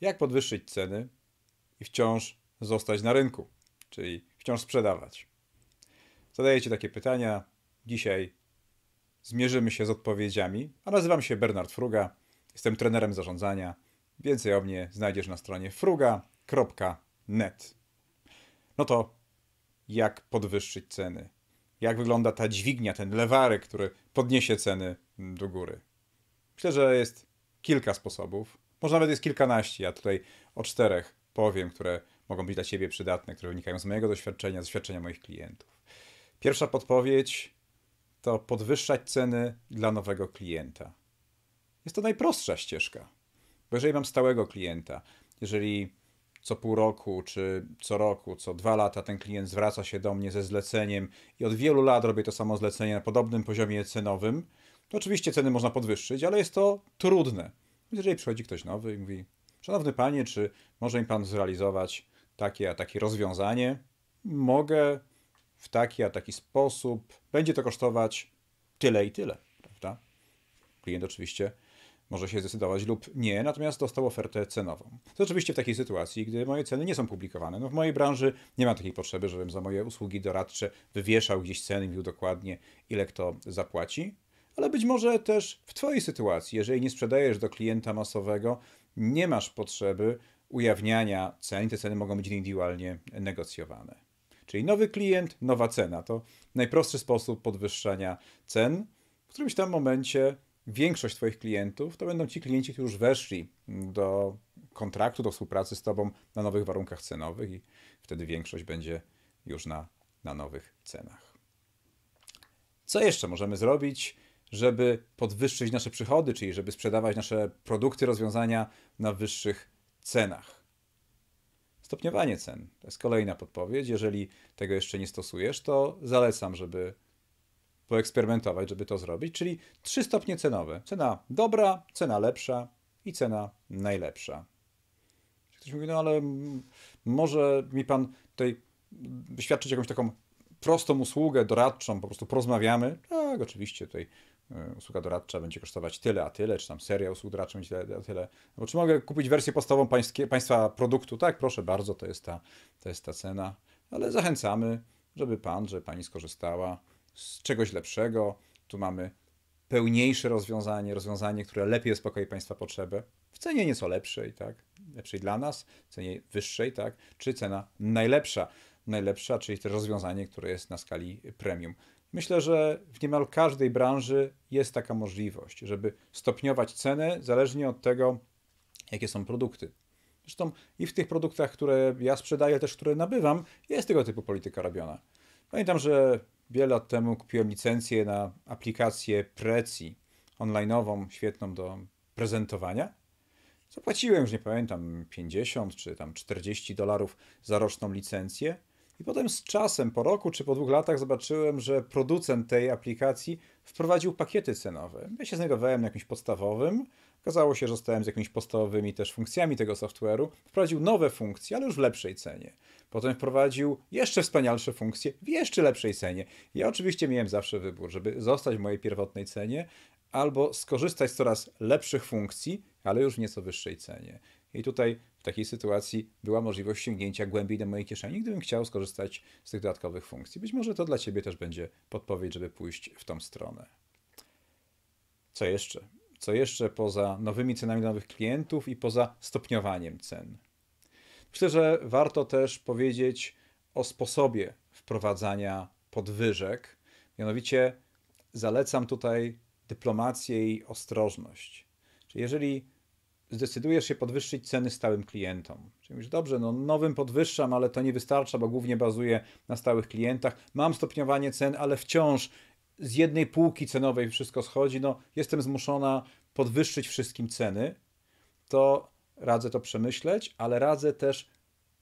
jak podwyższyć ceny i wciąż zostać na rynku, czyli wciąż sprzedawać. Zadajecie takie pytania. Dzisiaj zmierzymy się z odpowiedziami, a nazywam się Bernard Fruga, jestem trenerem zarządzania. Więcej o mnie znajdziesz na stronie fruga.net. No to jak podwyższyć ceny? Jak wygląda ta dźwignia, ten lewarek, który podniesie ceny do góry? Myślę, że jest kilka sposobów. Może nawet jest kilkanaście, ja tutaj o czterech powiem, które mogą być dla Ciebie przydatne, które wynikają z mojego doświadczenia, z doświadczenia moich klientów. Pierwsza podpowiedź to podwyższać ceny dla nowego klienta. Jest to najprostsza ścieżka, bo jeżeli mam stałego klienta, jeżeli co pół roku, czy co roku, co dwa lata ten klient zwraca się do mnie ze zleceniem i od wielu lat robię to samo zlecenie na podobnym poziomie cenowym, to oczywiście ceny można podwyższyć, ale jest to trudne jeżeli przychodzi ktoś nowy i mówi, szanowny panie, czy może mi pan zrealizować takie a takie rozwiązanie? Mogę w taki a taki sposób. Będzie to kosztować tyle i tyle, prawda? Klient oczywiście może się zdecydować lub nie, natomiast dostał ofertę cenową. To oczywiście w takiej sytuacji, gdy moje ceny nie są publikowane. No w mojej branży nie ma takiej potrzeby, żebym za moje usługi doradcze wywieszał gdzieś ceny i mówił dokładnie, ile kto zapłaci ale być może też w Twojej sytuacji, jeżeli nie sprzedajesz do klienta masowego, nie masz potrzeby ujawniania cen, te ceny mogą być indywidualnie negocjowane. Czyli nowy klient, nowa cena to najprostszy sposób podwyższania cen. W którymś tam momencie większość Twoich klientów to będą ci klienci, którzy już weszli do kontraktu, do współpracy z Tobą na nowych warunkach cenowych i wtedy większość będzie już na, na nowych cenach. Co jeszcze możemy zrobić? żeby podwyższyć nasze przychody, czyli żeby sprzedawać nasze produkty, rozwiązania na wyższych cenach. Stopniowanie cen to jest kolejna podpowiedź. Jeżeli tego jeszcze nie stosujesz, to zalecam, żeby poeksperymentować, żeby to zrobić, czyli trzy stopnie cenowe. Cena dobra, cena lepsza i cena najlepsza. Ktoś mówi, no ale może mi pan tutaj świadczyć jakąś taką prostą usługę doradczą, po prostu porozmawiamy. Tak, oczywiście tutaj E, usługa doradcza będzie kosztować tyle, a tyle, czy tam seria usług doradczych będzie tyle, a tyle. No bo czy mogę kupić wersję podstawową pańskie, państwa produktu? Tak, proszę bardzo, to jest ta, to jest ta cena. Ale zachęcamy, żeby pan, żeby pani skorzystała z czegoś lepszego. Tu mamy pełniejsze rozwiązanie, rozwiązanie, które lepiej uspokoi państwa potrzebę, w cenie nieco lepszej, tak? Lepszej dla nas, w cenie wyższej, tak? Czy cena najlepsza? Najlepsza, czyli to rozwiązanie, które jest na skali premium. Myślę, że w niemal każdej branży jest taka możliwość, żeby stopniować ceny zależnie od tego, jakie są produkty. Zresztą i w tych produktach, które ja sprzedaję, też które nabywam, jest tego typu polityka robiona. Pamiętam, że wiele lat temu kupiłem licencję na aplikację Preci, online'ową, świetną do prezentowania. Zapłaciłem, już nie pamiętam, 50 czy tam 40 dolarów za roczną licencję i potem z czasem, po roku czy po dwóch latach, zobaczyłem, że producent tej aplikacji wprowadził pakiety cenowe. Ja się znajdowałem na jakimś podstawowym. Okazało się, że zostałem z jakimiś podstawowymi też funkcjami tego software'u. Wprowadził nowe funkcje, ale już w lepszej cenie. Potem wprowadził jeszcze wspanialsze funkcje w jeszcze lepszej cenie. Ja oczywiście miałem zawsze wybór, żeby zostać w mojej pierwotnej cenie albo skorzystać z coraz lepszych funkcji, ale już w nieco wyższej cenie. I tutaj takiej sytuacji była możliwość sięgnięcia głębiej do mojej kieszeni, gdybym chciał skorzystać z tych dodatkowych funkcji. Być może to dla Ciebie też będzie podpowiedź, żeby pójść w tą stronę. Co jeszcze? Co jeszcze poza nowymi cenami nowych klientów i poza stopniowaniem cen? Myślę, że warto też powiedzieć o sposobie wprowadzania podwyżek. Mianowicie zalecam tutaj dyplomację i ostrożność. Czyli jeżeli zdecydujesz się podwyższyć ceny stałym klientom. Czyli już dobrze, no nowym podwyższam, ale to nie wystarcza, bo głównie bazuję na stałych klientach. Mam stopniowanie cen, ale wciąż z jednej półki cenowej wszystko schodzi. No, jestem zmuszona podwyższyć wszystkim ceny. To radzę to przemyśleć, ale radzę też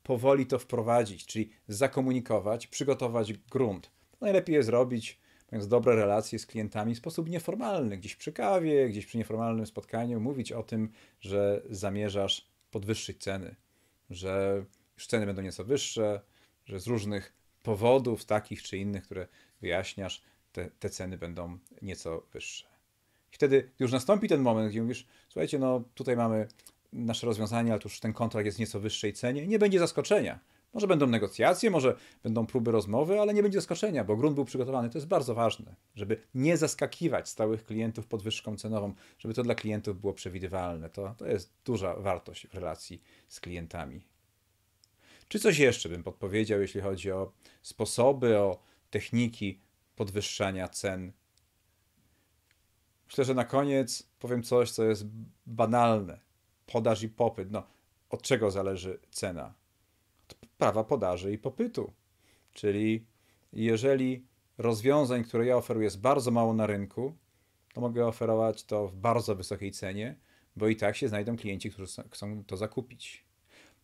powoli to wprowadzić, czyli zakomunikować, przygotować grunt. Najlepiej je zrobić więc dobre relacje z klientami w sposób nieformalny, gdzieś przy kawie, gdzieś przy nieformalnym spotkaniu, mówić o tym, że zamierzasz podwyższyć ceny, że już ceny będą nieco wyższe, że z różnych powodów, takich czy innych, które wyjaśniasz, te, te ceny będą nieco wyższe. I wtedy już nastąpi ten moment, gdzie mówisz, słuchajcie, no tutaj mamy nasze rozwiązanie, ale już ten kontrakt jest w nieco wyższej cenie, nie będzie zaskoczenia może będą negocjacje, może będą próby rozmowy, ale nie będzie zaskoczenia, bo grunt był przygotowany. To jest bardzo ważne, żeby nie zaskakiwać stałych klientów podwyżką cenową, żeby to dla klientów było przewidywalne. To, to jest duża wartość w relacji z klientami. Czy coś jeszcze bym podpowiedział, jeśli chodzi o sposoby, o techniki podwyższania cen? Myślę, że na koniec powiem coś, co jest banalne. Podaż i popyt. No, od czego zależy cena? prawa podaży i popytu. Czyli jeżeli rozwiązań, które ja oferuję, jest bardzo mało na rynku, to mogę oferować to w bardzo wysokiej cenie, bo i tak się znajdą klienci, którzy chcą to zakupić.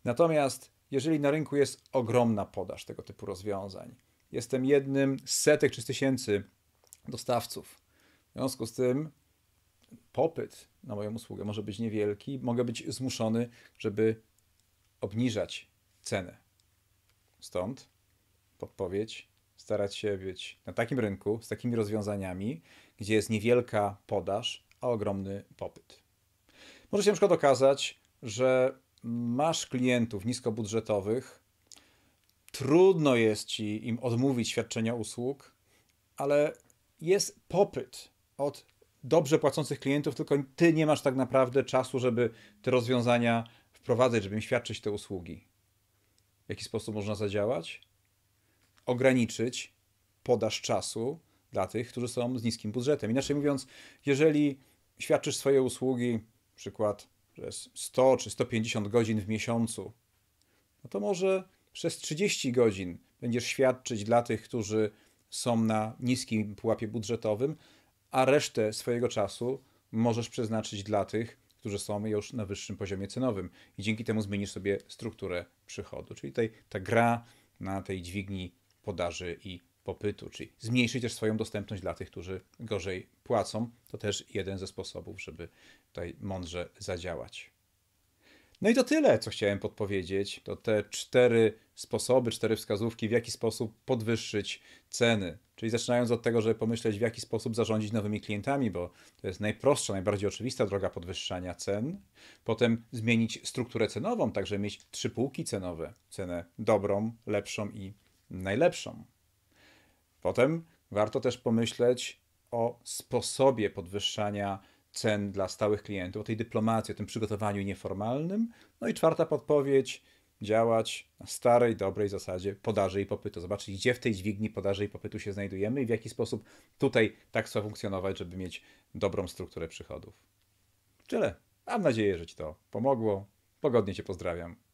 Natomiast jeżeli na rynku jest ogromna podaż tego typu rozwiązań, jestem jednym z setek czy tysięcy dostawców. W związku z tym popyt na moją usługę może być niewielki, mogę być zmuszony, żeby obniżać cenę Stąd podpowiedź, starać się być na takim rynku z takimi rozwiązaniami, gdzie jest niewielka podaż, a ogromny popyt. Może się na przykład okazać, że masz klientów niskobudżetowych, trudno jest ci im odmówić świadczenia usług, ale jest popyt od dobrze płacących klientów, tylko ty nie masz tak naprawdę czasu, żeby te rozwiązania wprowadzać, żeby im świadczyć te usługi w jaki sposób można zadziałać? Ograniczyć podaż czasu dla tych, którzy są z niskim budżetem. Inaczej mówiąc, jeżeli świadczysz swoje usługi, przykład przez 100 czy 150 godzin w miesiącu, no to może przez 30 godzin będziesz świadczyć dla tych, którzy są na niskim pułapie budżetowym, a resztę swojego czasu możesz przeznaczyć dla tych, którzy są już na wyższym poziomie cenowym i dzięki temu zmienisz sobie strukturę przychodu. Czyli tutaj ta gra na tej dźwigni podaży i popytu, czyli zmniejszyć też swoją dostępność dla tych, którzy gorzej płacą. To też jeden ze sposobów, żeby tutaj mądrze zadziałać. No i to tyle, co chciałem podpowiedzieć. To te cztery sposoby, cztery wskazówki, w jaki sposób podwyższyć ceny Czyli zaczynając od tego, żeby pomyśleć, w jaki sposób zarządzić nowymi klientami, bo to jest najprostsza, najbardziej oczywista droga podwyższania cen. Potem zmienić strukturę cenową, także mieć trzy półki cenowe: cenę dobrą, lepszą i najlepszą. Potem warto też pomyśleć o sposobie podwyższania cen dla stałych klientów, o tej dyplomacji, o tym przygotowaniu nieformalnym. No i czwarta podpowiedź działać na starej, dobrej zasadzie podaży i popytu. Zobaczyć, gdzie w tej dźwigni podaży i popytu się znajdujemy i w jaki sposób tutaj tak trzeba funkcjonować, żeby mieć dobrą strukturę przychodów. Tyle. Mam nadzieję, że Ci to pomogło. Pogodnie Cię pozdrawiam.